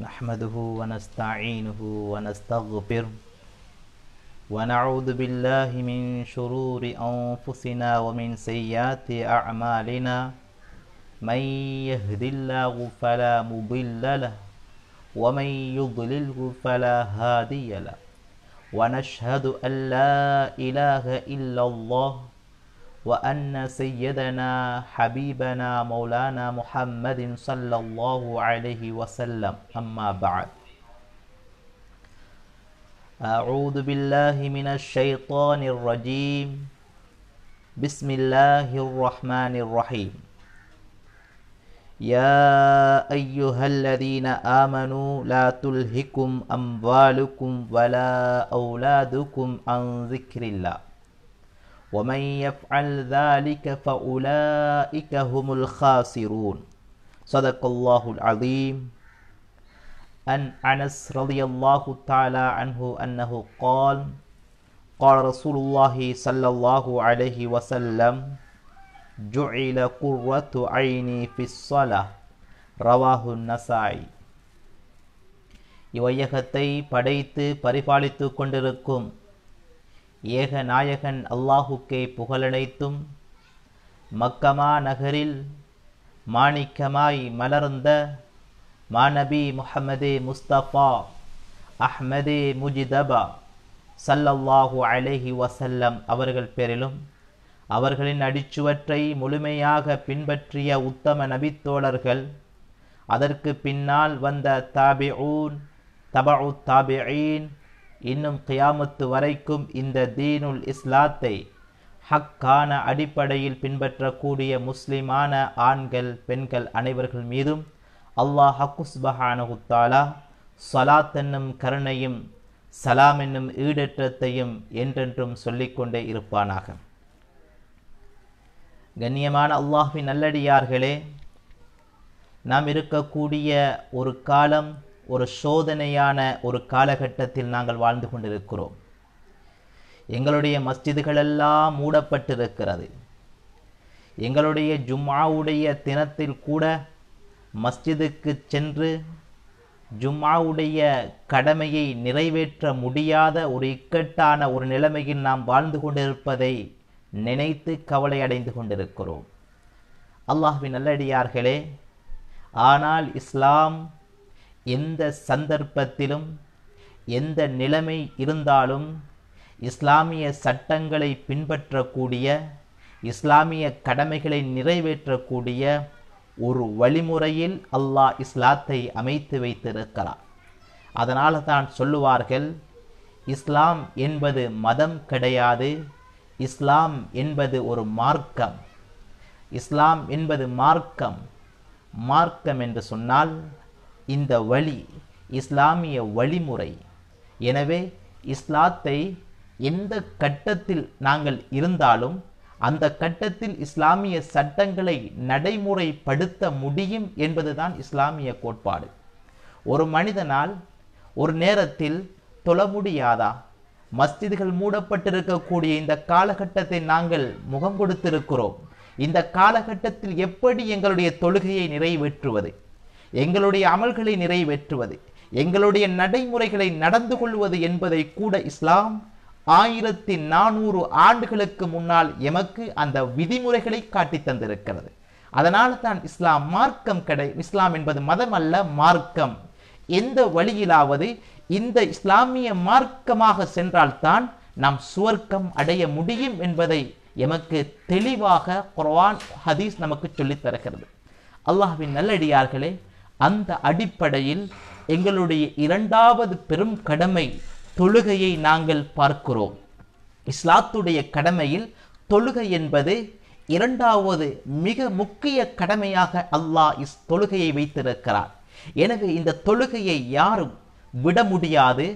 نحمده ونستعينه ونستغفره ونعوذ بالله من شرور أنفسنا ومن سيئات أعمالنا من يهد الله فلا مضل له ومن يضلله فلا هادي له ونشهد أن لا إله إلا الله وأن سيدنا حبيبنا مولانا محمد صلى الله عليه وسلم أما بعد أعوذ بالله من الشيطان الرجيم بسم الله الرحمن الرحيم يا أيها الذين آمنوا لا تلهكم أموالكم ولا أولادكم عن ذكر الله ومن يفعل ذلك فأولئك هم الخاسرون صدق الله العظيم أن أنس رضي الله تعالى عنه أنه قال قال رسول الله صلى الله عليه وسلم جعل قرة عيني في الصلاة رواه النسائي இவ்வையகத்தை படைத்து பரிபாலித்து கொண்டிருக்கும் ஏக நாயகன் அல்லாஹுக்கே புகழனைத்தும் மக்கமா நகரில் மாணிக்கமாய் மலர்ந்த மாநபி முஹம்மதே முஸ்தபா அஹ்மதே முஜிதபா சல்லல்லாஹு அலஹி வசல்லம் அவர்கள் பேரிலும் அவர்களின் அடிச்சுவற்றை முழுமையாக பின்பற்றிய உத்தம நபித்தோழர்கள் அதற்கு பின்னால் வந்த தாபிஊன் தபஉ தாபிஈன் இன்னும் கியாமத்து வரைக்கும் இந்த தீனுல் இஸ்லாத்தை ஹக்கான அடிப்படையில் பின்பற்றக்கூடிய முஸ்லிமான ஆண்கள் பெண்கள் அனைவர்கள் மீதும் அல்லாஹ் ஹக்குஸ்பஹானகுத்தாலா சலாத் என்னும் கருணையும் சலாம் என்னும் ஈடற்றத்தையும் என்றென்றும் சொல்லிக்கொண்டே இருப்பானாக கண்ணியமான அல்லாஹின் நல்லடியார்களே நாம் இருக்கக்கூடிய ஒரு காலம் ஒரு சோதனையான ஒரு காலகட்டத்தில் நாங்கள் வாழ்ந்து கொண்டிருக்கிறோம் எங்களுடைய மஸ்ஜிதுகளெல்லாம் மூடப்பட்டிருக்கிறது எங்களுடைய ஜும்மாவுடைய தினத்தில் கூட மஸ்ஜிதுக்கு சென்று ஜும்மாவுடைய கடமையை நிறைவேற்ற முடியாத ஒரு இக்கட்டான ஒரு நிலைமையில் நாம் வாழ்ந்து கொண்டிருப்பதை நினைத்து கவலை அடைந்து கொண்டிருக்கிறோம் அல்லாஹ்வின் நல்லடியார்களே ஆனால் இஸ்லாம் எந்த சந்தர்ப்பத்திலும் எந்த நிலைமை இருந்தாலும் இஸ்லாமிய சட்டங்களை பின்பற்றக்கூடிய இஸ்லாமிய கடமைகளை நிறைவேற்றக்கூடிய ஒரு வழிமுறையில் அல்லாஹ் இஸ்லாத்தை அமைத்து வைத்திருக்கிறார் அதனால் தான் சொல்லுவார்கள் இஸ்லாம் என்பது மதம் கிடையாது இஸ்லாம் என்பது ஒரு மார்க்கம் இஸ்லாம் என்பது மார்க்கம் மார்க்கம் என்று சொன்னால் இந்த வழி இஸ்லாமிய வழிமுறை எனவே இஸ்லாத்தை எந்த கட்டத்தில் நாங்கள் இருந்தாலும் அந்த கட்டத்தில் இஸ்லாமிய சட்டங்களை நடைமுறைப்படுத்த முடியும் என்பதுதான் இஸ்லாமிய கோட்பாடு ஒரு மனிதனால் ஒரு நேரத்தில் தொழ முடியாதா மஸ்ஜிதுகள் மூடப்பட்டிருக்கக்கூடிய இந்த காலகட்டத்தை நாங்கள் முகம் கொடுத்திருக்கிறோம் இந்த காலகட்டத்தில் எப்படி எங்களுடைய தொழுகையை நிறைவேற்றுவது எங்களுடைய அமல்களை நிறைவேற்றுவது எங்களுடைய நடைமுறைகளை நடந்து கொள்வது என்பதை கூட இஸ்லாம் ஆயிரத்தி நானூறு ஆண்டுகளுக்கு முன்னால் எமக்கு அந்த விதிமுறைகளை காட்டி தந்திருக்கிறது அதனால் தான் இஸ்லாம் மார்க்கம் கடை இஸ்லாம் என்பது மதம் அல்ல மார்க்கம் எந்த வழியிலாவது இந்த இஸ்லாமிய மார்க்கமாக சென்றால்தான் நாம் சுவர்க்கம் அடைய முடியும் என்பதை எமக்கு தெளிவாக குர்வான் ஹதீஸ் நமக்கு சொல்லித் தருகிறது அல்லாஹின் நல்லடியார்களே அந்த அடிப்படையில் எங்களுடைய இரண்டாவது பெரும் கடமை தொழுகையை நாங்கள் பார்க்கிறோம் இஸ்லாத்துடைய கடமையில் தொழுகை என்பது இரண்டாவது மிக முக்கிய கடமையாக அல்லாஹ் இஸ் தொழுகையை வைத்திருக்கிறார் எனவே இந்த தொழுகையை யாரும் விட முடியாது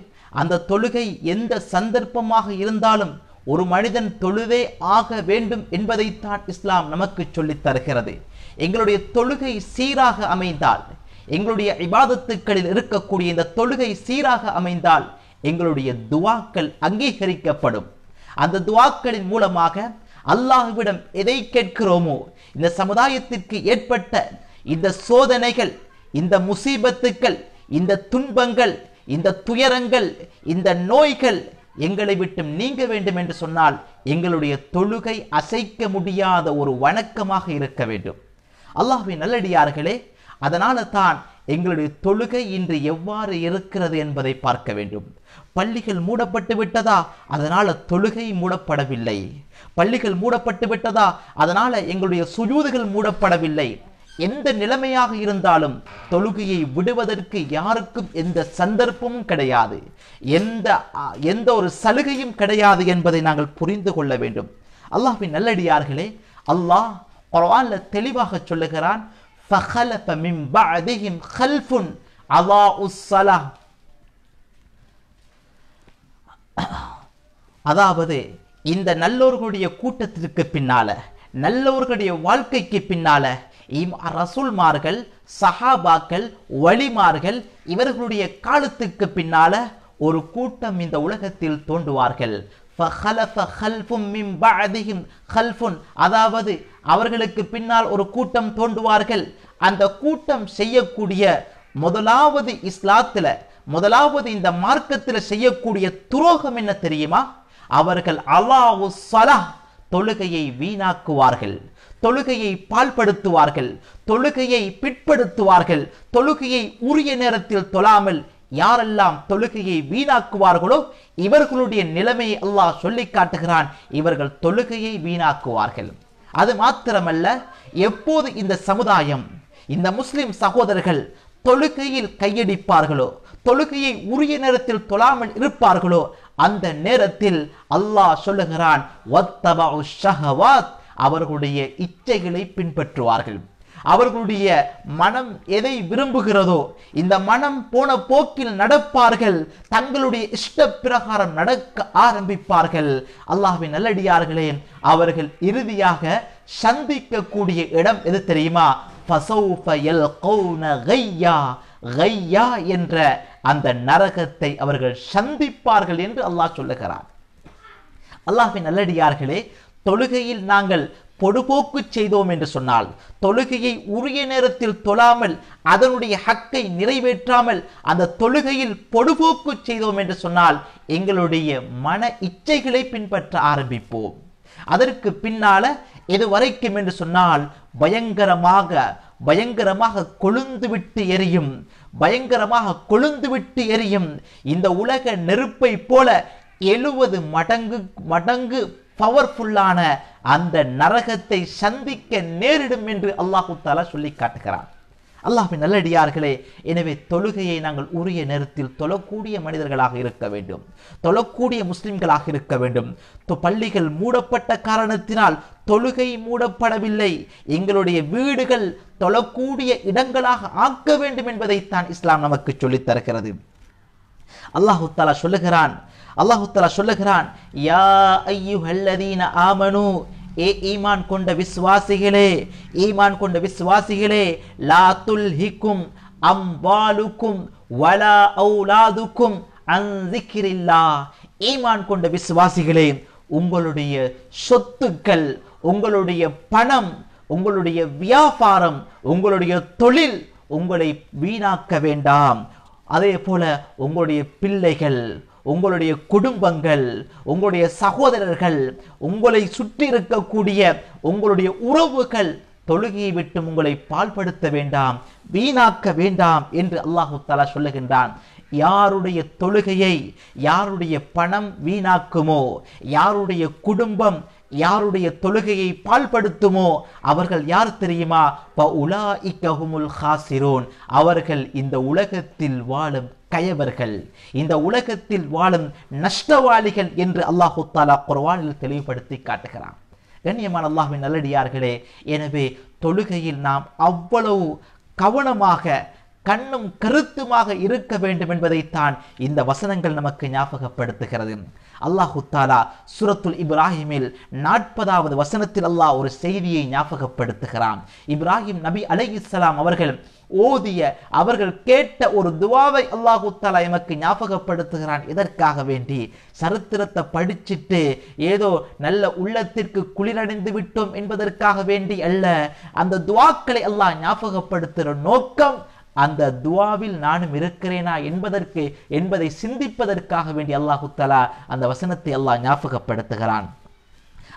அந்த தொழுகை எந்த சந்தர்ப்பமாக இருந்தாலும் ஒரு மனிதன் தொழுதே ஆக வேண்டும் என்பதைத்தான் இஸ்லாம் நமக்கு சொல்லித் தருகிறது எங்களுடைய தொழுகை சீராக அமைந்தால் எங்களுடைய விவாதத்துக்களில் இருக்கக்கூடிய இந்த தொழுகை சீராக அமைந்தால் எங்களுடைய துவாக்கள் அங்கீகரிக்கப்படும் அந்த துவாக்களின் மூலமாக அல்லாஹுவிடம் எதை கேட்கிறோமோ இந்த சமுதாயத்திற்கு ஏற்பட்ட இந்த சோதனைகள் இந்த முசீபத்துக்கள் இந்த துன்பங்கள் இந்த துயரங்கள் இந்த நோய்கள் எங்களை விட்டும் நீங்க வேண்டும் என்று சொன்னால் எங்களுடைய தொழுகை அசைக்க முடியாத ஒரு வணக்கமாக இருக்க வேண்டும் அல்லாஹுவின் நல்லடியார்களே அதனால தான் எங்களுடைய தொழுகை இன்று எவ்வாறு இருக்கிறது என்பதை பார்க்க வேண்டும் பள்ளிகள் மூடப்பட்டு விட்டதா அதனால தொழுகை மூடப்படவில்லை பள்ளிகள் மூடப்பட்டு விட்டதா அதனால எங்களுடைய சுஜூதுகள் மூடப்படவில்லை எந்த நிலைமையாக இருந்தாலும் தொழுகையை விடுவதற்கு யாருக்கும் எந்த சந்தர்ப்பமும் கிடையாது எந்த எந்த ஒரு சலுகையும் கிடையாது என்பதை நாங்கள் புரிந்து கொள்ள வேண்டும் அல்லாஹின் நல்லடியார்களே அல்லாஹ் பரவாயில்ல தெளிவாக சொல்லுகிறான் فخلف من بعدهم خلف அதாவது இந்த நல்லோர்களுடைய கூட்டத்திற்கு பின்னால நல்லவர்களுடைய வாழ்க்கைக்கு பின்னால இம் ரசூல்மார்கள் சஹாபாக்கள் வழிமார்கள் இவர்களுடைய காலத்துக்கு பின்னால ஒரு கூட்டம் இந்த உலகத்தில் தோண்டுவார்கள் அதாவது அவர்களுக்கு பின்னால் ஒரு கூட்டம் தோண்டுவார்கள் அந்த கூட்டம் செய்யக்கூடிய முதலாவது இஸ்லாத்துல முதலாவது இந்த மார்க்கத்தில் செய்யக்கூடிய துரோகம் என்ன தெரியுமா அவர்கள் அல்லாஹு சலா தொழுகையை வீணாக்குவார்கள் தொழுகையை பால்படுத்துவார்கள் தொழுகையை பிற்படுத்துவார்கள் தொழுகையை உரிய நேரத்தில் தொழாமல் யாரெல்லாம் தொழுகையை வீணாக்குவார்களோ இவர்களுடைய நிலைமையை அல்லாஹ் சொல்லி காட்டுகிறான் இவர்கள் தொழுகையை வீணாக்குவார்கள் அது மாத்திரமல்ல எப்போது இந்த சமுதாயம் இந்த முஸ்லிம் சகோதரர்கள் தொழுகையில் கையடிப்பார்களோ தொழுகையை உரிய நேரத்தில் தொழாமல் இருப்பார்களோ அந்த நேரத்தில் அல்லாஹ் சொல்லுகிறான் அவர்களுடைய இச்சைகளை பின்பற்றுவார்கள் அவர்களுடைய மனம் எதை விரும்புகிறதோ இந்த மனம் போன போக்கில் நடப்பார்கள் தங்களுடைய இஷ்ட பிரகாரம் நடக்க ஆரம்பிப்பார்கள் அல்லாஹின் நல்லடியார்களே அவர்கள் இறுதியாக சந்திக்கக்கூடிய இடம் எது தெரியுமா என்ற அந்த நரகத்தை அவர்கள் சந்திப்பார்கள் என்று அல்லாஹ் சொல்லுகிறார் அல்லாஹின் நல்லடியார்களே தொழுகையில் நாங்கள் பொடுபோக்கு செய்தோம் என்று சொன்னால் தொழுகையை உரிய நேரத்தில் தொழாமல் அதனுடைய ஹக்கை நிறைவேற்றாமல் அந்த தொழுகையில் பொடுபோக்கு செய்தோம் என்று சொன்னால் எங்களுடைய மன இச்சைகளை பின்பற்ற ஆரம்பிப்போம் அதற்கு பின்னால எது வரைக்கும் என்று சொன்னால் பயங்கரமாக பயங்கரமாக கொழுந்து விட்டு எரியும் பயங்கரமாக கொழுந்து விட்டு எரியும் இந்த உலக நெருப்பை போல எழுவது மடங்கு மடங்கு பவர்ஃபுல்லான அந்த நரகத்தை சந்திக்க நேரிடும் என்று அல்லாஹு தாலா சொல்லி காட்டுகிறான் அல்லாஹின் நல்லடியார்களே எனவே தொழுகையை நாங்கள் உரிய நேரத்தில் தொழக்கூடிய மனிதர்களாக இருக்க வேண்டும் தொழக்கூடிய முஸ்லிம்களாக இருக்க வேண்டும் பள்ளிகள் மூடப்பட்ட காரணத்தினால் தொழுகை மூடப்படவில்லை எங்களுடைய வீடுகள் தொழக்கூடிய இடங்களாக ஆக்க வேண்டும் என்பதைத்தான் இஸ்லாம் நமக்கு சொல்லித் தருகிறது அல்லாஹு தாலா சொல்லுகிறான் அல்லாஹுத்தலா சொல்லுகிறான் யா ஐயோ ஐயுஹல்லதீன ஆமனு ஏ ஈமான் கொண்ட விசுவாசிகளே ஈமான் கொண்ட விசுவாசிகளே லா துல் ஹிக்கும் அம்பாலுக்கும் வலா ஔலாதுக்கும் அன்சிக்கிரில்லா ஈமான் கொண்ட விசுவாசிகளே உங்களுடைய சொத்துக்கள் உங்களுடைய பணம் உங்களுடைய வியாபாரம் உங்களுடைய தொழில் உங்களை வீணாக்க வேண்டாம் அதே போல உங்களுடைய பிள்ளைகள் உங்களுடைய குடும்பங்கள் உங்களுடைய சகோதரர்கள் உங்களை சுற்றி இருக்கக்கூடிய உங்களுடைய உறவுகள் தொழுகையை விட்டு உங்களை பால்படுத்த வேண்டாம் வீணாக்க வேண்டாம் என்று அல்லாஹு தாலா சொல்லுகின்றான் யாருடைய தொழுகையை யாருடைய பணம் வீணாக்குமோ யாருடைய குடும்பம் யாருடைய தொழுகையை பால்படுத்துமோ அவர்கள் யார் தெரியுமா ப உலா இக்கஹுமுல் ஹாசிரோன் அவர்கள் இந்த உலகத்தில் வாழும் கயவர்கள் இந்த உலகத்தில் வாழும் நஷ்டவாளிகள் என்று அல்லாஹு தாலா குர்வானில் தெளிவுபடுத்தி காட்டுகிறான் கண்ணியமான அல்லாஹின் நல்லடியார்களே எனவே தொழுகையில் நாம் அவ்வளவு கவனமாக கண்ணும் கருத்துமாக இருக்க வேண்டும் என்பதைத்தான் இந்த வசனங்கள் நமக்கு ஞாபகப்படுத்துகிறது அல்லாஹு தாலா சுரத்துல் இப்ராஹிமில் நாற்பதாவது வசனத்தில் அல்லாஹ் ஒரு செய்தியை ஞாபகப்படுத்துகிறான் இப்ராஹிம் நபி அலை இஸ்லாம் அவர்கள் ஓதிய அவர்கள் கேட்ட ஒரு துவாவை அல்லாஹு தாலா எமக்கு ஞாபகப்படுத்துகிறான் இதற்காக வேண்டி சரித்திரத்தை படிச்சுட்டு ஏதோ நல்ல உள்ளத்திற்கு குளிரடைந்து விட்டோம் என்பதற்காக வேண்டி அல்ல அந்த துவாக்களை அல்லாஹ் ஞாபகப்படுத்துகிற நோக்கம் அந்த துவாவில் நானும் இருக்கிறேனா என்பதற்கு என்பதை சிந்திப்பதற்காக வேண்டி அல்லாஹு தலா அந்த வசனத்தை அல்லாஹ் ஞாபகப்படுத்துகிறான்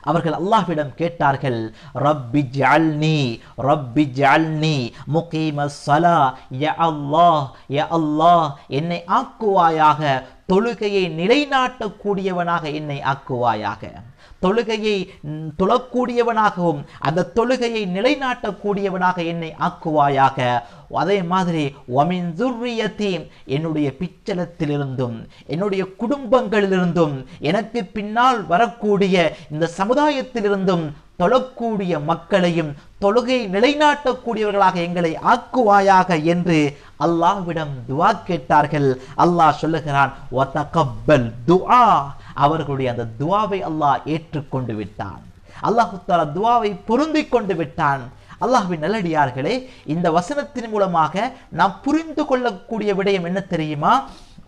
அவர்கள் அல்லாஹ்விடம் கேட்டார்கள் ரப்பி ஜால்னி ரப்பி ஜால்னி முகீம சலா ய அல்லாஹ் ய அல்லாஹ் என்னை ஆக்குவாயாக தொழுகையை நிலைநாட்டக்கூடியவனாக என்னை ஆக்குவாயாக தொழுகையை தொழக்கூடியவனாகவும் அந்த தொழுகையை நிலைநாட்டக்கூடியவனாக என்னை ஆக்குவாயாக அதே மாதிரி ஒமின் துர்ரியத்தீம் என்னுடைய பிச்சலத்திலிருந்தும் என்னுடைய குடும்பங்களிலிருந்தும் எனக்கு பின்னால் வரக்கூடிய இந்த சமுதாயத்திலிருந்தும் தொழக்கூடிய மக்களையும் தொழுகை நிலைநாட்டக்கூடியவர்களாக எங்களை ஆக்குவாயாக என்று அல்லாஹ்விடம் துவா கேட்டார்கள் அல்லாஹ் சொல்லுகிறான் துவா அவர்களுடைய அந்த துவாவை அல்லாஹ் ஏற்றுக்கொண்டு விட்டான் அல்லாஹு துவாவை பொருந்திக் கொண்டு விட்டான் அல்லாஹுவின் நல்லடியார்களே இந்த வசனத்தின் மூலமாக நாம் புரிந்து கொள்ளக்கூடிய விடயம் என்ன தெரியுமா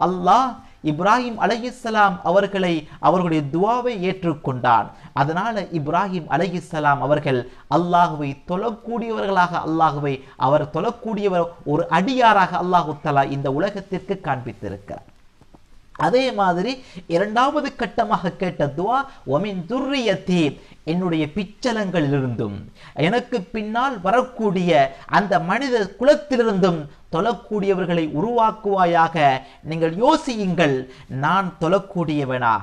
அல்லாஹ் இப்ராஹிம் அலையிஸ்லாம் அவர்களை அவர்களுடைய துவாவை ஏற்றுக்கொண்டான் அதனால இப்ராஹிம் அலையிஸ்லாம் அவர்கள் அல்லாஹுவை தொழக்கூடியவர்களாக அல்லாஹுவை அவர் தொழக்கூடியவர் ஒரு அடியாராக அல்லாஹு தலா இந்த உலகத்திற்கு காண்பித்திருக்கிறார் அதே மாதிரி இரண்டாவது கட்டமாக கேட்ட துவா ஒமின் துர்ரியத்தே என்னுடைய பிச்சலங்களிலிருந்தும் எனக்கு பின்னால் வரக்கூடிய அந்த மனித குலத்திலிருந்தும் தொழக்கூடியவர்களை உருவாக்குவாயாக நீங்கள் யோசியுங்கள் நான் தொழக்கூடியவனா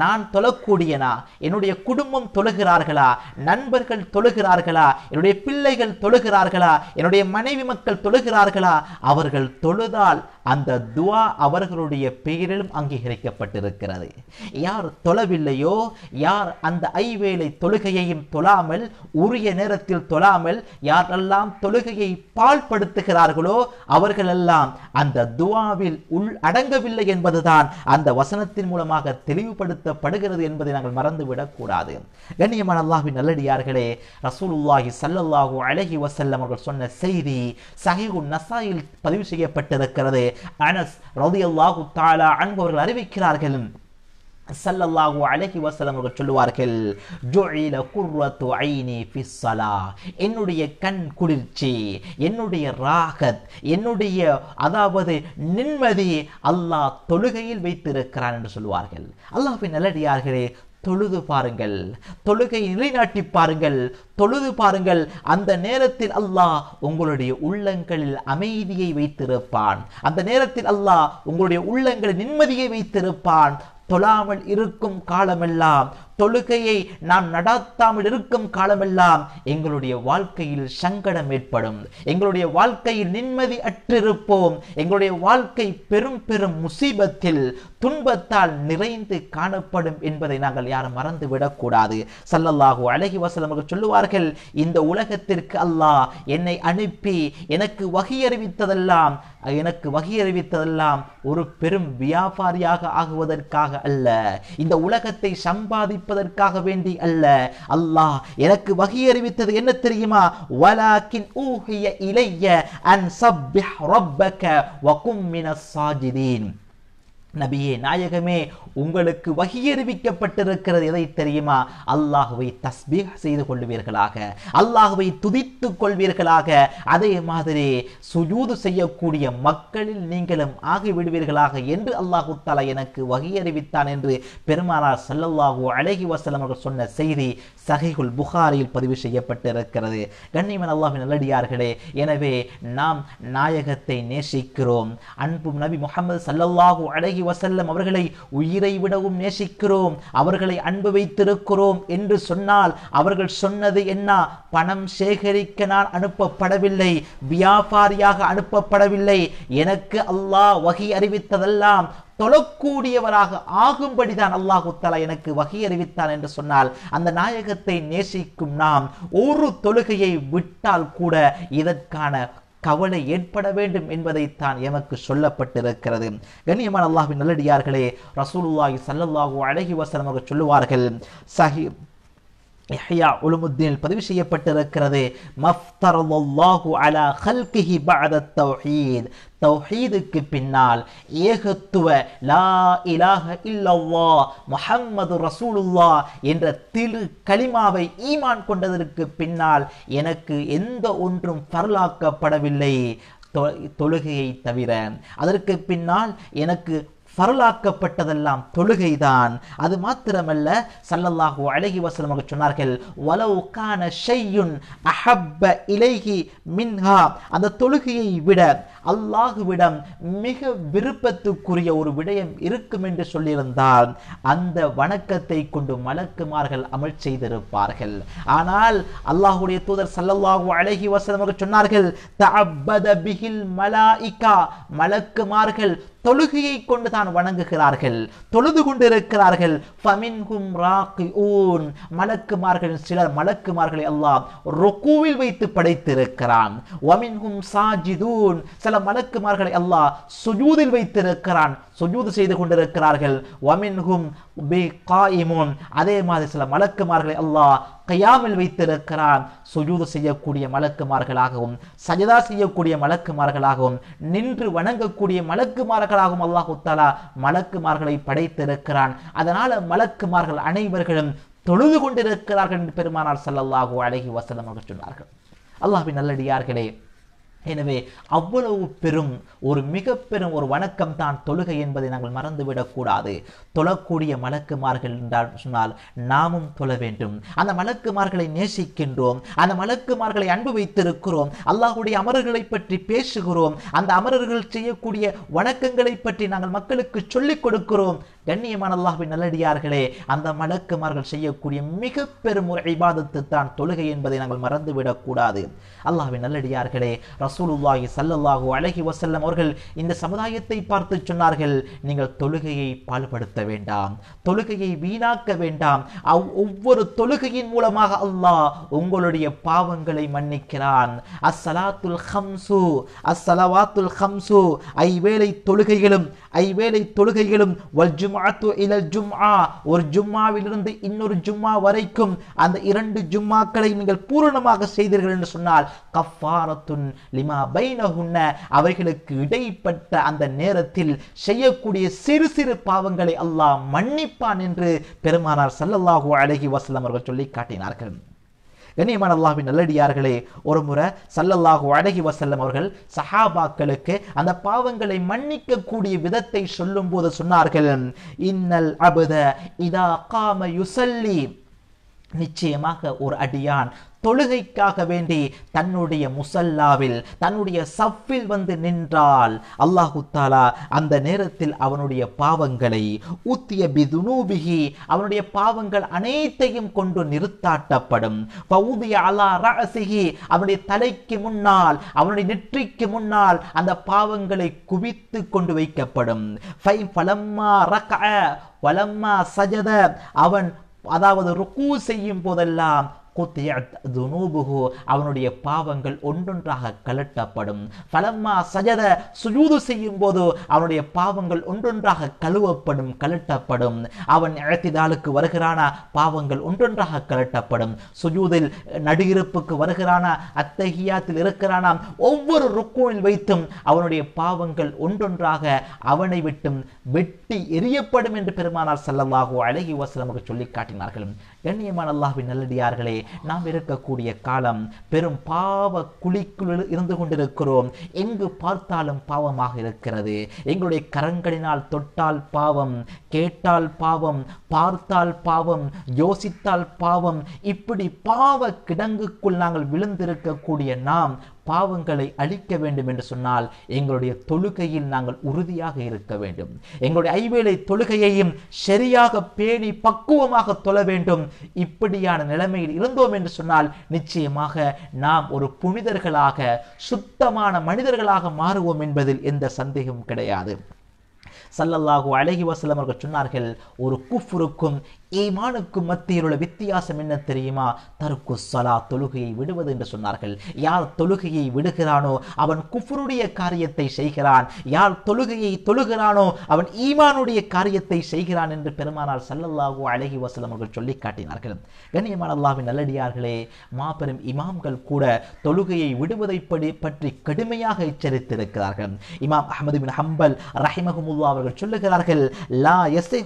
நான் தொழக்கூடியனா என்னுடைய குடும்பம் தொழுகிறார்களா நண்பர்கள் தொழுகிறார்களா என்னுடைய பிள்ளைகள் தொழுகிறார்களா என்னுடைய மனைவி மக்கள் தொழுகிறார்களா அவர்கள் தொழுதால் அந்த துவா அவர்களுடைய பெயரிலும் அங்கீகரிக்கப்பட்டிருக்கிறது யார் தொழவில்லையோ யார் அந்த ஐவேளை தொழுகையையும் தொழாமல் உரிய நேரத்தில் தொழாமல் யாரெல்லாம் தொழுகையை பால்படுத்துகிறார்களோ அவர்களெல்லாம் அந்த துவாவில் உள் அடங்கவில்லை என்பதுதான் அந்த வசனத்தின் மூலமாக தெளிவுபடுத்தப்படுகிறது என்பதை நாங்கள் கூடாது கண்ணியமான அல்லாஹின் நல்லடியார்களே ரசூலுல்லாஹி சல்லல்லாஹு அழகி வசல்லம் அவர்கள் சொன்ன செய்தி சஹிகுன் நசாயில் பதிவு செய்யப்பட்டிருக்கிறது அனஸ் ரவி அல்லாஹு தாலா அன்பவர்கள் அறிவிக்கிறார்கள் சல்லல்லாஹு அலஹி வசலம் அவர்கள் சொல்லுவார்கள் ஜொழில குர்வத்து ஐனி என்னுடைய கண் குளிர்ச்சி என்னுடைய ராகத் என்னுடைய அதாவது நிம்மதி அல்லாஹ் தொழுகையில் வைத்திருக்கிறான் என்று சொல்லுவார்கள் அல்லாஹின் நல்லடியார்களே தொழுது பாருங்கள் தொழுகை நிலைநாட்டி பாருங்கள் தொழுது பாருங்கள் அந்த நேரத்தில் அல்லாஹ் உங்களுடைய உள்ளங்களில் அமைதியை வைத்திருப்பான் அந்த நேரத்தில் அல்லாஹ் உங்களுடைய உள்ளங்களில் நிம்மதியை வைத்திருப்பான் தொழாமல் இருக்கும் காலமெல்லாம் தொழுகையை நாம் நடாத்தாமல் இருக்கும் காலமெல்லாம் எங்களுடைய வாழ்க்கையில் சங்கடம் ஏற்படும் எங்களுடைய வாழ்க்கையில் நிம்மதி அற்றிருப்போம் எங்களுடைய வாழ்க்கை பெரும் பெரும் முசீபத்தில் துன்பத்தால் நிறைந்து காணப்படும் என்பதை நாங்கள் யாரும் மறந்துவிடக்கூடாது சல்லல்லாஹூ அழகி வசலமாக சொல்லுவார்கள் இந்த உலகத்திற்கு அல்லாஹ் என்னை அனுப்பி எனக்கு வகி அறிவித்ததெல்லாம் எனக்கு வகி அறிவித்ததெல்லாம் ஒரு பெரும் வியாபாரியாக ஆகுவதற்காக அல்ல இந்த உலகத்தை சம்பாதிப்ப கேட்பதற்காக வேண்டி அல்ல அல்லாஹ் எனக்கு வகி அறிவித்தது என்ன தெரியுமா வலாக்கின் ஊஹிய இலைய அன் சப்பிஹ் ரப்பக வகும் மின சாஜிதீன் நபியே நாயகமே உங்களுக்கு வகியறிவிக்கப்பட்டிருக்கிறது எதை தெரியுமா அல்லாஹுவை தஸ்பீக செய்து கொள்வீர்களாக அல்லாஹுவை துதித்து கொள்வீர்களாக அதே மாதிரி சுஜூது செய்யக்கூடிய மக்களில் நீங்களும் ஆகிவிடுவீர்களாக என்று அல்லாஹு தாலா எனக்கு வகியறிவித்தான் என்று பெருமானார் சல்லல்லாஹூ அழகி வசலம் அவர்கள் சொன்ன செய்தி சகைகுல் புகாரியில் பதிவு செய்யப்பட்டிருக்கிறது கண்ணிமன் அல்லாஹு நல்லடியார்களே எனவே நாம் நாயகத்தை நேசிக்கிறோம் அன்பும் நபி முகமது சல்லல்லாஹூ அழகி வசல்லம் அவர்களை உயிரை விடவும் நேசிக்கிறோம் அவர்களை அன்பு வைத்திருக்கிறோம் என்று சொன்னால் அவர்கள் சொன்னது என்ன பணம் சேகரிக்க நான் அனுப்பப்படவில்லை வியாபாரியாக அனுப்பப்படவில்லை எனக்கு அல்லாஹ் வகி அறிவித்ததெல்லாம் தொழக்கூடியவராக ஆகும்படிதான் தான் அல்லாஹு தலா எனக்கு வகை அறிவித்தான் என்று சொன்னால் அந்த நாயகத்தை நேசிக்கும் நாம் ஒரு தொழுகையை விட்டால் கூட இதற்கான கவலை ஏற்பட வேண்டும் என்பதை தான் எமக்கு சொல்லப்பட்டிருக்கிறது கண்ணியமான அல்லாஹின் நல்லடியார்களே ரசூலுல்லாஹி சல்லல்லாஹு அழகி வசனமாக சொல்லுவார்கள் சஹி இஹ்யா உலுமுத்தீனில் பதிவு செய்யப்பட்டிருக்கிறது மஃப்தரல்லாஹு அலா ஹல்கிஹி பஅத தௌஹீத் தௌஹீதுக்கு பின்னால் ஏகத்துவ லா இலாஹ இல்லல்லா முஹம்மது ரசூலுல்லா என்ற திரு கலிமாவை ஈமான் கொண்டதற்கு பின்னால் எனக்கு எந்த ஒன்றும் பரலாக்கப்படவில்லை தொ தொழுகையை தவிர அதற்கு பின்னால் எனக்கு பரலாக்கப்பட்டதெல்லாம் தொழுகைதான் அது மாத்திரமல்ல சல்லல்லாஹு அழகி வசலமாக சொன்னார்கள் வலவு கான ஷையுன் அஹப்ப இலைகி மின்ஹா அந்த தொழுகையை விட அல்லாஹுவிடம் மிக விருப்பத்துக்குரிய ஒரு விடயம் இருக்கும் என்று சொல்லியிருந்தால் அந்த வணக்கத்தை கொண்டு மலக்குமார்கள் அமல் செய்திருப்பார்கள் ஆனால் அல்லாஹுடைய தூதர் சல்லல்லாஹு அழகி வசலமாக சொன்னார்கள் மலக்குமார்கள் தொழுகையை கொண்டு தான் வணங்குகிறார்கள் தொழுது கொண்டிருக்கிறார்கள் ஃபமின்கும் ராக்கி ஊன் மலக்குமார்கள் சிலர் மலக்குமார்களை எல்லாம் ரொக்கூவில் வைத்து படைத்திருக்கிறான் ஒமின்கும் சாஜிதூன் சில மலக்குமார்களை எல்லாம் சுஜூதில் வைத்திருக்கிறான் சுஜூது செய்து கொண்டிருக்கிறார்கள் ஒமின்கும் அதே மாதிரி சில மலக்குமார்களை எல்லாம் கையாமில் வைத்திருக்கிறான் சுஜூது செய்யக்கூடிய மலக்குமார்களாகவும் சஜதா செய்யக்கூடிய மலக்குமார்களாகவும் நின்று வணங்கக்கூடிய மலக்குமார்களாகவும் அல்லாஹு தாலா மலக்குமார்களை படைத்திருக்கிறான் அதனால மலக்குமார்கள் அனைவர்களும் தொழுது கொண்டிருக்கிறார்கள் என்று பெருமானார் சல்லல்லாஹூ அழகி வசலம் சொன்னார்கள் அல்லாஹின் நல்லடியார்களே எனவே அவ்வளவு பெரும் ஒரு மிக பெரும் ஒரு வணக்கம் தான் தொழுகை என்பதை நாங்கள் மறந்துவிடக்கூடாது தொழக்கூடிய மலக்குமார்கள் என்றால் சொன்னால் நாமும் தொழ வேண்டும் அந்த மலக்குமார்களை நேசிக்கின்றோம் அந்த மலக்குமார்களை அன்பு வைத்திருக்கிறோம் அல்லாஹுடைய அமரர்களை பற்றி பேசுகிறோம் அந்த அமரர்கள் செய்யக்கூடிய வணக்கங்களை பற்றி நாங்கள் மக்களுக்கு சொல்லிக் கொடுக்கிறோம் கண்ணியமான அல்லாஹின் நல்லடியார்களே அந்த மலக்குமார்கள் செய்யக்கூடிய மிக பெரும் ஒரு ஐபாதத்து தான் தொழுகை என்பதை நாங்கள் மறந்துவிடக்கூடாது அல்லாஹின் நல்லடியார்களே ரசூலுல்லாஹி சல்லல்லாஹு அலஹி வசல்லம் அவர்கள் இந்த சமுதாயத்தை பார்த்து சொன்னார்கள் நீங்கள் தொழுகையை பால்படுத்த வேண்டாம் தொழுகையை வீணாக்க வேண்டாம் ஒவ்வொரு தொழுகையின் மூலமாக அல்லாஹ் உங்களுடைய பாவங்களை மன்னிக்கிறான் அஸ்ஸலாத்துல் ஹம்சு அஸ்ஸலவாத்துல் ஹம்சு ஐவேளை தொழுகைகளும் ஐவேளை தொழுகைகளும் வல் ஜும்ஆத்து இலல் ஜும்ஆ ஒரு ஜும்மாவிலிருந்து இன்னொரு ஜும்மா வரைக்கும் அந்த இரண்டு ஜும்மாக்களை நீங்கள் பூரணமாக செய்தீர்கள் என்று சொன்னால் கஃபாரத்துன் லிமா பைனஹுன்ன அவைகளுக்கு இடைப்பட்ட அந்த நேரத்தில் செய்யக்கூடிய சிறு சிறு பாவங்களை அல்லாஹ் மன்னிப்பான் என்று பெருமானார் சல்லல்லாஹு அழகி வசலம் அவர்கள் சொல்லி காட்டினார்கள் கண்ணியமான அல்லாஹின் நல்லடியார்களே ஒரு முறை சல்லல்லாஹு அழகி வசல்லம் அவர்கள் சஹாபாக்களுக்கு அந்த பாவங்களை மன்னிக்க கூடிய விதத்தை சொல்லும் போது சொன்னார்கள் இன்னல் அபுத இதா காம யுசல்லி நிச்சயமாக ஒரு அடியான் தொழுகைக்காக வேண்டி தன்னுடைய முசல்லாவில் தன்னுடைய சஃப்பில் வந்து நின்றால் அல்லாஹு தாலா அந்த நேரத்தில் அவனுடைய பாவங்களை ஊத்திய பிதுனூபிகி அவனுடைய பாவங்கள் அனைத்தையும் கொண்டு நிறுத்தாட்டப்படும் பௌதிய அலா ரகசிகி அவனுடைய தலைக்கு முன்னால் அவனுடைய நெற்றிக்கு முன்னால் அந்த பாவங்களை குவித்து கொண்டு வைக்கப்படும் அவன் அதாவது ருக்கு செய்யும் போதெல்லாம் குத்தியத் துனூபுகு அவனுடைய பாவங்கள் ஒன்றொன்றாக கலட்டப்படும் பலம்மா சஜத சுஜூது செய்யும் போது அவனுடைய பாவங்கள் ஒன்றொன்றாக கழுவப்படும் கலட்டப்படும் அவன் இழத்திதாளுக்கு வருகிறானா பாவங்கள் ஒன்றொன்றாக கலட்டப்படும் சுஜூதில் நடுகிருப்புக்கு வருகிறானா அத்தஹியாத்தில் இருக்கிறானாம் ஒவ்வொரு ருக்கோவில் வைத்தும் அவனுடைய பாவங்கள் ஒன்றொன்றாக அவனை விட்டும் வெட்டி எரியப்படும் என்று பெருமானார் செல்லவாகோ அழகி வசனமாக சொல்லி காட்டினார்கள் கண்ணியமான அல்லாஹின் நல்லடியார்களே நாம் இருக்கக்கூடிய காலம் பெரும் பாவ குழிக்குள் இருந்து கொண்டிருக்கிறோம் எங்கு பார்த்தாலும் பாவமாக இருக்கிறது எங்களுடைய கரங்களினால் தொட்டால் பாவம் கேட்டால் பாவம் பார்த்தால் பாவம் யோசித்தால் பாவம் இப்படி பாவ கிடங்குக்குள் நாங்கள் விழுந்திருக்கக்கூடிய நாம் பாவங்களை அழிக்க வேண்டும் என்று சொன்னால் எங்களுடைய தொழுகையில் நாங்கள் உறுதியாக இருக்க வேண்டும் எங்களுடைய ஐவேளை தொழுகையையும் சரியாக பேணி பக்குவமாக தொழ வேண்டும் இப்படியான நிலைமையில் இருந்தோம் என்று சொன்னால் நிச்சயமாக நாம் ஒரு புனிதர்களாக சுத்தமான மனிதர்களாக மாறுவோம் என்பதில் எந்த சந்தேகமும் கிடையாது சல்லல்லாஹு அழகி வசலம் அவர்கள் சொன்னார்கள் ஒரு குஃபுருக்கும் ஈமானுக்கும் மத்தியில் உள்ள வித்தியாசம் என்ன தெரியுமா தருக்கு சலா தொழுகையை விடுவது என்று சொன்னார்கள் யார் தொழுகையை விடுகிறானோ அவன் குஃபருடைய காரியத்தை செய்கிறான் யார் தொழுகையை தொழுகிறானோ அவன் ஈமானுடைய காரியத்தை செய்கிறான் என்று பெருமானால் சல்லல்லாவோ அழகி வசலம் அவர்கள் சொல்லி காட்டினார்கள் கண்ணியமான அல்லாவின் நல்லடியார்களே மாபெரும் இமாம்கள் கூட தொழுகையை விடுவதை பற்றி கடுமையாக எச்சரித்திருக்கிறார்கள் இமாம் அஹமது பின் ஹம்பல் ரஹிமஹமுல்லா அவர்கள் சொல்லுகிறார்கள் லா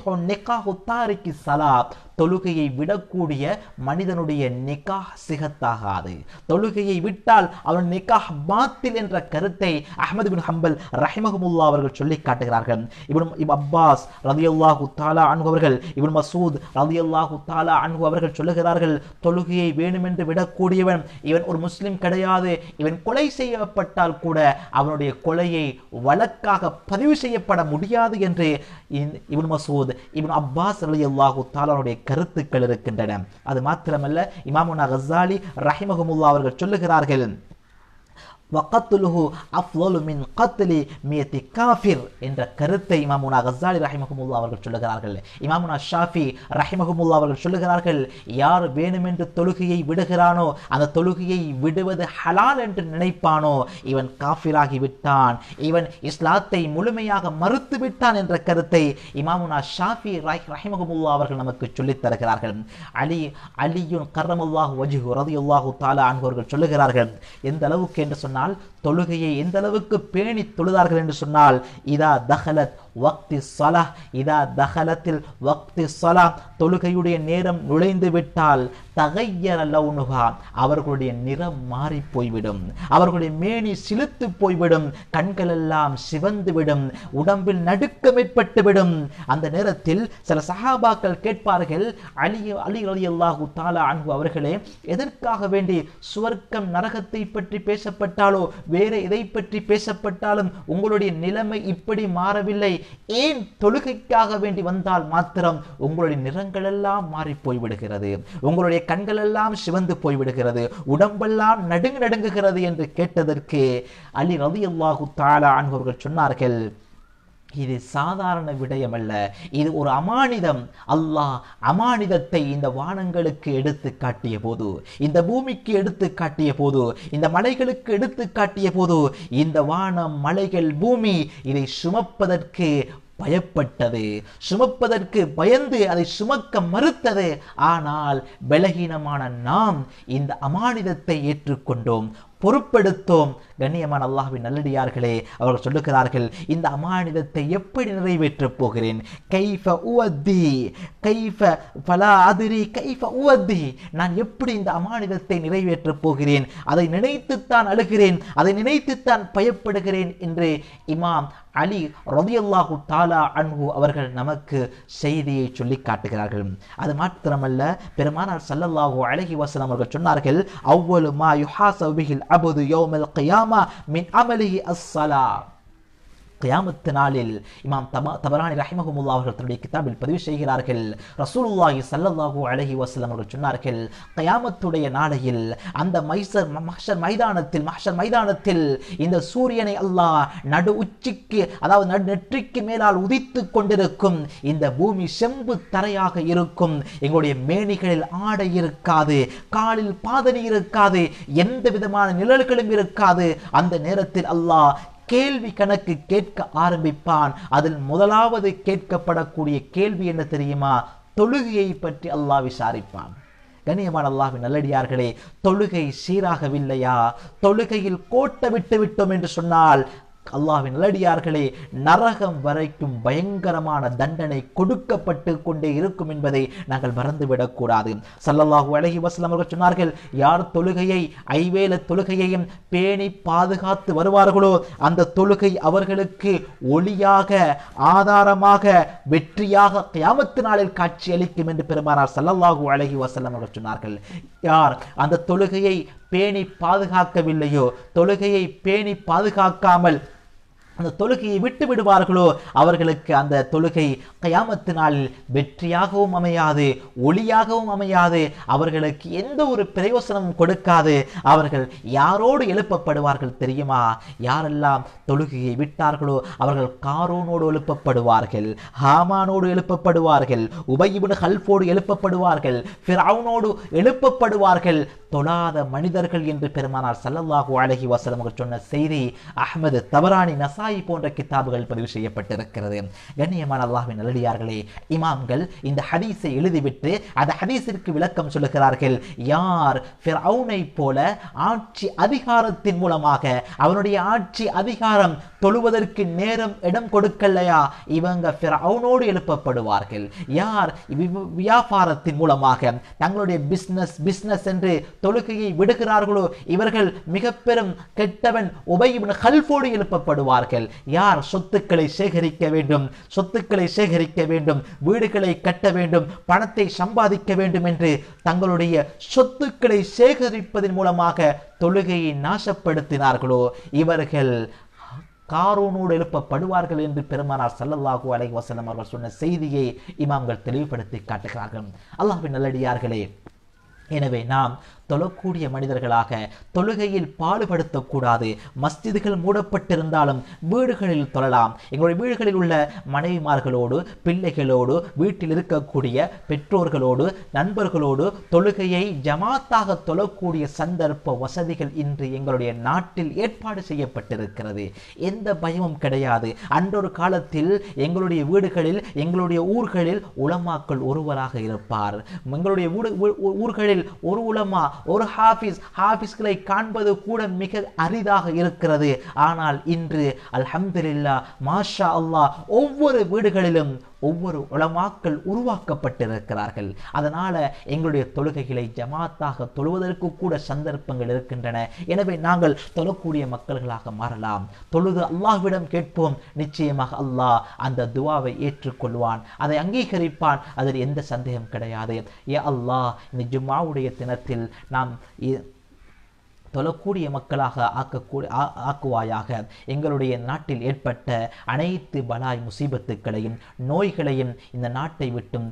ஹோ நிக்காஹு தாரிக்கு சலா up தொழுகையை விடக்கூடிய மனிதனுடைய நிக்காஹ் சிகத்தாகாது தொழுகையை விட்டால் அவன் நிக்காஹ் பாத்தில் என்ற கருத்தை அஹமது பின் ஹம்பல் ரஹிமஹமுல்லா அவர்கள் சொல்லி காட்டுகிறார்கள் இவன் இப் அப்பாஸ் ரதியுல்லாஹு தாலா அன்பு அவர்கள் இவன் மசூத் ரதியுல்லாஹு தாலா அன்பு அவர்கள் சொல்லுகிறார்கள் தொழுகையை வேணுமென்று விடக்கூடியவன் இவன் ஒரு முஸ்லீம் கிடையாது இவன் கொலை செய்யப்பட்டால் கூட அவனுடைய கொலையை வழக்காக பதிவு செய்யப்பட முடியாது என்று இவன் மசூத் இவன் அப்பாஸ் ரலி அல்லாஹு தாலாவுடைய கருத்துக்கள் இருக்கின்றன அது மாத்திரமல்ல இமாமுனா கசாலி ரஹிமஹமுல்லா அவர்கள் சொல்லுகிறார்கள் வக்கத்துலுஹு அஃப்லு மின் கத்லி மியத்தி காஃபிர் என்ற கருத்தை இமாமுனா கசாலி ரஹிமஹமுல்லா அவர்கள் சொல்லுகிறார்கள் இமாமுனா ஷாஃபி ரஹிமஹமுல்லா அவர்கள் சொல்லுகிறார்கள் யார் வேணுமென்று தொழுகையை விடுகிறானோ அந்த தொழுகையை விடுவது ஹலால் என்று நினைப்பானோ இவன் காஃபிராகி விட்டான் இவன் இஸ்லாத்தை முழுமையாக மறுத்து விட்டான் என்ற கருத்தை இமாமுனா ஷாஃபி ரஹிமஹமுல்லா அவர்கள் நமக்கு சொல்லித் தருகிறார்கள் அலி அலியுன் கரமுல்லாஹ் வஜிஹு ரதியுல்லாஹு தாலா அன்பவர்கள் சொல்லுகிறார்கள் எந்த அளவுக்கு என்று சொன்ன சொன்னால் தொழுகையை எந்த அளவுக்கு பேணி தொழுதார்கள் என்று சொன்னால் இதா தஹலத் வக்தி சலா இதா தகலத்தில் வக்தி சலா தொழுகையுடைய நேரம் நுழைந்து விட்டால் தகையர லவுனுகா அவர்களுடைய நிறம் மாறி போய்விடும் அவர்களுடைய மேனி சிலுத்து போய்விடும் கண்களெல்லாம் சிவந்துவிடும் உடம்பில் நடுக்கம் ஏற்பட்டுவிடும் அந்த நேரத்தில் சில சஹாபாக்கள் கேட்பார்கள் அலி அலி அலி அல்லாஹு தாலா அன்பு அவர்களே எதற்காக வேண்டி சுவர்க்கம் நரகத்தை பற்றி பேசப்பட்டாலோ வேற எதை பற்றி பேசப்பட்டாலும் உங்களுடைய நிலைமை இப்படி மாறவில்லை ஏன் தொழுகைக்காக வேண்டி வந்தால் மாத்திரம் உங்களுடைய நிறங்கள் எல்லாம் மாறி போய்விடுகிறது உங்களுடைய கண்கள் எல்லாம் சிவந்து போய்விடுகிறது உடம்பெல்லாம் நடுங்கு நடுங்குகிறது என்று கேட்டதற்கு அலி ரவி அல்லாஹு தாலா அன்பவர்கள் சொன்னார்கள் இது சாதாரண அல்ல இது ஒரு அமானிதம் அல்லாஹ் அமானிதத்தை இந்த வானங்களுக்கு எடுத்து காட்டிய போது இந்த பூமிக்கு எடுத்து காட்டிய போது இந்த மலைகளுக்கு எடுத்து காட்டிய போது இந்த வானம் மலைகள் பூமி இதை சுமப்பதற்கு பயப்பட்டது சுமப்பதற்கு பயந்து அதை சுமக்க மறுத்தது ஆனால் பலகீனமான நாம் இந்த அமானிதத்தை ஏற்றுக்கொண்டோம் பொறுப்பெடுத்தோம் கண்ணியமான அல்லாஹின் நல்லடியார்களே அவர்கள் சொல்லுகிறார்கள் இந்த அமானிதத்தை எப்படி நிறைவேற்றப் போகிறேன் கைஃப உவத்தி கைஃப பலா அதிரி கைஃப உவத்தி நான் எப்படி இந்த அமானிதத்தை நிறைவேற்றப் போகிறேன் அதை நினைத்துத்தான் அழுகிறேன் அதை நினைத்துத்தான் பயப்படுகிறேன் என்று இமாம் அலி ரதியல்லாஹு தாலா அன்பு அவர்கள் நமக்கு செய்தியை சொல்லி காட்டுகிறார்கள் அது மாத்திரமல்ல பெருமானார் சல்லல்லாஹு அழகி வசலம் அவர்கள் சொன்னார்கள் அவ்வளு மா அபுது யோமல் கயாமா மின் அமலிஹி அஸ்ஸலா கியாமத்து நாளில் இமாம் தபா தபரானி ரஹிமஹமுல்லா அவர்கள் தன்னுடைய கிதாபில் பதிவு செய்கிறார்கள் ரசூலுல்லாஹி சல்லல்லாஹூ அழகி வசலம் அவர்கள் சொன்னார்கள் கயாமத்துடைய நாளையில் அந்த மைசர் மஹர் மைதானத்தில் மஹர் மைதானத்தில் இந்த சூரியனை அல்லாஹ் நடு உச்சிக்கு அதாவது நடு நெற்றிக்கு மேலால் உதித்து கொண்டிருக்கும் இந்த பூமி செம்பு தரையாக இருக்கும் எங்களுடைய மேனிகளில் ஆடை இருக்காது காலில் பாதனி இருக்காது எந்த விதமான நிழல்களும் இருக்காது அந்த நேரத்தில் அல்லாஹ் கேள்வி கணக்கு கேட்க ஆரம்பிப்பான் அதில் முதலாவது கேட்கப்படக்கூடிய கேள்வி என்ன தெரியுமா தொழுகையை பற்றி அல்லாஹ் விசாரிப்பான் கண்ணியமான அல்லாஹ்வின் நல்லடியார்களே தொழுகை சீராகவில்லையா தொழுகையில் கோட்டை விட்டு விட்டோம் என்று சொன்னால் அல்லாவின் நல்லடியார்களே நரகம் வரைக்கும் பயங்கரமான தண்டனை கொடுக்கப்பட்டு கொண்டே இருக்கும் என்பதை நாங்கள் மறந்துவிடக்கூடாது சல்லல்லாஹு அழகி வசலம் அவர்கள் சொன்னார்கள் யார் தொழுகையை ஐவேல தொழுகையையும் பேணி பாதுகாத்து வருவார்களோ அந்த தொழுகை அவர்களுக்கு ஒளியாக ஆதாரமாக வெற்றியாக கயாமத்து நாளில் காட்சி அளிக்கும் என்று பெருமானார் சல்லல்லாஹு அழகி வசலம் அவர்கள் சொன்னார்கள் யார் அந்த தொழுகையை பேணி பாதுகாக்கவில்லையோ தொழுகையை பேணி பாதுகாக்காமல் அந்த தொழுகையை விட்டு விடுவார்களோ அவர்களுக்கு அந்த தொழுகை கயாமத்தினால் வெற்றியாகவும் அமையாது ஒளியாகவும் அமையாது அவர்களுக்கு எந்த ஒரு பிரயோசனமும் கொடுக்காது அவர்கள் யாரோடு எழுப்பப்படுவார்கள் தெரியுமா யாரெல்லாம் தொழுகையை விட்டார்களோ அவர்கள் காரோனோடு எழுப்பப்படுவார்கள் ஹாமானோடு எழுப்பப்படுவார்கள் உபயிபின் ஹல்ஃபோடு எழுப்பப்படுவார்கள் ஃபிரவுனோடு எழுப்பப்படுவார்கள் தொழாத மனிதர்கள் என்று பெருமானார் சல்லல்லாஹு அழகி வாசலம் சொன்ன செய்தி அஹமது தபராணி நசாயி போன்ற கித்தாபுகள் பதிவு செய்யப்பட்டிருக்கிறது கண்ணியமான அல்லாஹின் நல்லடியார்களே இமாம்கள் இந்த ஹதீஸை எழுதிவிட்டு அந்த ஹதீஸிற்கு விளக்கம் சொல்லுகிறார்கள் யார் ஃபிரௌனை போல ஆட்சி அதிகாரத்தின் மூலமாக அவனுடைய ஆட்சி அதிகாரம் தொழுவதற்கு நேரம் இடம் கொடுக்கலையா இவங்க ஃபிரௌனோடு எழுப்பப்படுவார்கள் யார் வியாபாரத்தின் மூலமாக தங்களுடைய பிஸ்னஸ் பிஸ்னஸ் என்று தொழுகையை விடுகிறார்களோ இவர்கள் மிக பெரும் கெட்டவன் உபயின் ஹல்ஃபோடு எழுப்பப்படுவார்கள் யார் சொத்துக்களை சேகரிக்க வேண்டும் சொத்துக்களை சேகரிக்க வேண்டும் வீடுகளை கட்ட வேண்டும் பணத்தை சம்பாதிக்க வேண்டும் என்று தங்களுடைய சொத்துக்களை சேகரிப்பதன் மூலமாக தொழுகையை நாசப்படுத்தினார்களோ இவர்கள் காரோனோடு எழுப்பப்படுவார்கள் என்று பெருமானார் சல்லல்லாஹூ அலை வசலம் அவர்கள் சொன்ன செய்தியை இமாம்கள் தெளிவுபடுத்தி காட்டுகிறார்கள் அல்லாஹின் நல்லடியார்களே எனவே நாம் தொழக்கூடிய மனிதர்களாக தொழுகையில் பாடுபடுத்தக்கூடாது மஸ்ஜிதுகள் மூடப்பட்டிருந்தாலும் வீடுகளில் தொழலாம் எங்களுடைய வீடுகளில் உள்ள மனைவிமார்களோடு பிள்ளைகளோடு வீட்டில் இருக்கக்கூடிய பெற்றோர்களோடு நண்பர்களோடு தொழுகையை ஜமாத்தாக தொழக்கூடிய சந்தர்ப்ப வசதிகள் இன்று எங்களுடைய நாட்டில் ஏற்பாடு செய்யப்பட்டிருக்கிறது எந்த பயமும் கிடையாது அன்றொரு காலத்தில் எங்களுடைய வீடுகளில் எங்களுடைய ஊர்களில் உளமாக்கள் ஒருவராக இருப்பார் எங்களுடைய ஊர்களில் ஒரு உளமா ஒரு ஹாஃபிஸ் ஹாஃபிஸ்களை காண்பது கூட மிக அரிதாக இருக்கிறது ஆனால் இன்று அல்ஹம்துல்லா மாஷா அல்லா ஒவ்வொரு வீடுகளிலும் ஒவ்வொரு உளமாக்கள் உருவாக்கப்பட்டிருக்கிறார்கள் அதனால் எங்களுடைய தொழுகைகளை ஜமாத்தாக தொழுவதற்கு கூட சந்தர்ப்பங்கள் இருக்கின்றன எனவே நாங்கள் தொழக்கூடிய மக்கள்களாக மாறலாம் தொழுது அல்லாஹ்விடம் கேட்போம் நிச்சயமாக அல்லாஹ் அந்த துவாவை ஏற்றுக்கொள்வான் அதை அங்கீகரிப்பான் அதில் எந்த சந்தேகம் கிடையாது ஏ அல்லாஹ் இந்த ஜும்மாவுடைய தினத்தில் நாம் தொழக்கூடிய மக்களாக ஆக்கக்கூடிய ஆக்குவாயாக எங்களுடைய நாட்டில் ஏற்பட்ட அனைத்து பலாய் முசீபத்துக்களையும் நோய்களையும் இந்த நாட்டை விட்டும்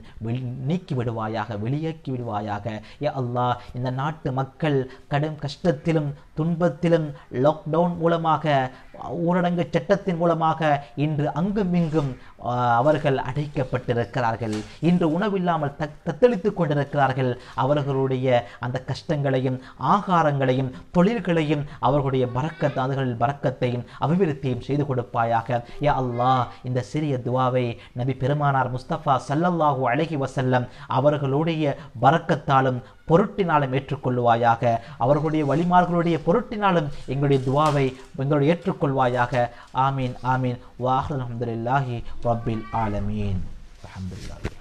நீக்கி விடுவாயாக வெளியேக்கி விடுவாயாக ஏ அல்லாஹ் இந்த நாட்டு மக்கள் கடும் கஷ்டத்திலும் துன்பத்திலும் லாக்டவுன் மூலமாக ஊரடங்கு சட்டத்தின் மூலமாக இன்று அங்கும் இங்கும் அவர்கள் அடைக்கப்பட்டிருக்கிறார்கள் இன்று உணவில்லாமல் தத்தளித்து கொண்டிருக்கிறார்கள் அவர்களுடைய அந்த கஷ்டங்களையும் ஆகாரங்களையும் தொழில்களையும் அவர்களுடைய பறக்கத்தை அதுகளில் பறக்கத்தையும் அபிவிருத்தியும் செய்து கொடுப்பாயாக ஏ அல்லாஹ் இந்த சிறிய துவாவை நபி பெருமானார் முஸ்தபா சல்லல்லாஹூ அழகி வசல்லம் அவர்களுடைய பறக்கத்தாலும் பொருட்டினாலும் ஏற்றுக்கொள்வாயாக அவர்களுடைய வழிமார்களுடைய பொருட்டினாலும் எங்களுடைய துவாவை எங்களுடைய ஏற்றுக்கொள்வாயாக ஆமீன் ஆமீன் வாஹ் அலமதுல்லாஹி ரபில் ஆலமீன் அஹமதுல்லா